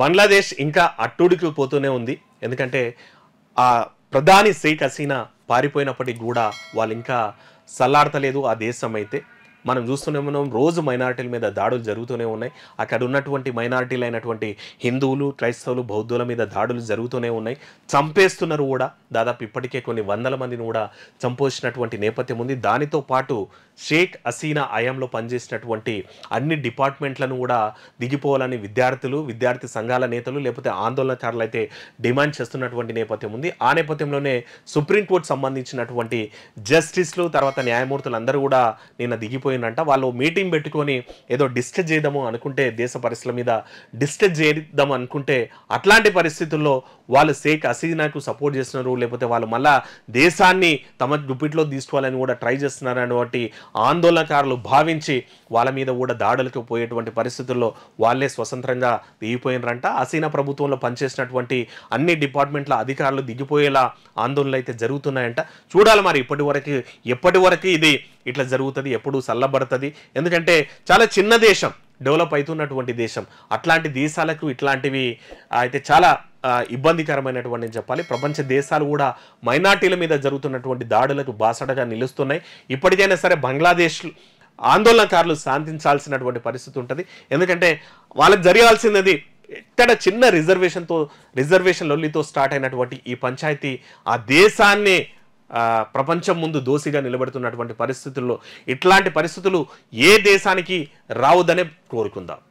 బంగ్లాదేశ్ ఇంకా అట్టుడికి పోతూనే ఉంది ఎందుకంటే ఆ ప్రధాని షేక్ హసీనా పారిపోయినప్పటికి కూడా వాళ్ళు ఇంకా సల్లాడతలేదు ఆ దేశం అయితే మనం చూస్తూనే ఉన్నాం రోజు మైనార్టీల మీద దాడులు జరుగుతూనే ఉన్నాయి అక్కడ ఉన్నటువంటి మైనార్టీలు అయినటువంటి హిందువులు క్రైస్తవులు బౌద్ధుల మీద దాడులు జరుగుతూనే ఉన్నాయి చంపేస్తున్నారు కూడా దాదాపు ఇప్పటికే కొన్ని వందల మందిని కూడా చంపోసినటువంటి నేపథ్యం ఉంది దానితో పాటు షేక్ హసీనా ఆయంలో పనిచేసినటువంటి అన్ని డిపార్ట్మెంట్లను కూడా దిగిపోవాలని విద్యార్థులు విద్యార్థి సంఘాల నేతలు లేకపోతే ఆందోళనకారులు అయితే డిమాండ్ చేస్తున్నటువంటి నేపథ్యం ఉంది ఆ నేపథ్యంలోనే సుప్రీంకోర్టు సంబంధించినటువంటి జస్టిస్లు తర్వాత న్యాయమూర్తులు అందరూ కూడా నిన్న దిగిపోయిన పోయిందంట వాళ్ళు మీటింగ్ పెట్టుకొని ఏదో డిస్కస్ చేద్దాము అనుకుంటే దేశ పరిస్థితుల మీద డిస్కస్ చేద్దాం అనుకుంటే అట్లాంటి పరిస్థితుల్లో వాళ్ళు షేక్ హసీనాకు సపోర్ట్ చేస్తున్నారు లేకపోతే వాళ్ళు మళ్ళా దేశాన్ని తమ గుప్పిట్లో తీసుకోవాలని కూడా ట్రై చేస్తున్నారు అనేటువంటి ఆందోళనకారులు భావించి వాళ్ళ మీద కూడా దాడులకు పోయేటువంటి పరిస్థితుల్లో వాళ్ళే స్వతంత్రంగా దిగిపోయినరంట హసీనా ప్రభుత్వంలో పనిచేసినటువంటి అన్ని డిపార్ట్మెంట్ల అధికారులు దిగిపోయేలా ఆందోళనలు అయితే జరుగుతున్నాయంట చూడాలి మరి ఇప్పటి వరకు వరకు ఇది ఇట్లా జరుగుతుంది ఎప్పుడు చల్లబడుతుంది ఎందుకంటే చాలా చిన్న దేశం డెవలప్ అవుతున్నటువంటి దేశం అట్లాంటి దేశాలకు ఇట్లాంటివి అయితే చాలా ఇబ్బందికరమైనటువంటి చెప్పాలి ప్రపంచ దేశాలు కూడా మైనార్టీల మీద జరుగుతున్నటువంటి దాడులకు బాసటగా నిలుస్తున్నాయి ఇప్పటికైనా సరే బంగ్లాదేశ్ ఆందోళనకారులు శాంతించాల్సినటువంటి పరిస్థితి ఉంటుంది ఎందుకంటే వాళ్ళకి జరగాల్సినది ఎక్కడ చిన్న రిజర్వేషన్తో రిజర్వేషన్ లొల్లితో స్టార్ట్ అయినటువంటి ఈ పంచాయతీ ఆ దేశాన్ని ప్రపంచం ముందు దోషిగా నిలబడుతున్నటువంటి పరిస్థితుల్లో ఇట్లాంటి పరిస్థితులు ఏ దేశానికి రావుదనే కోరుకుందాం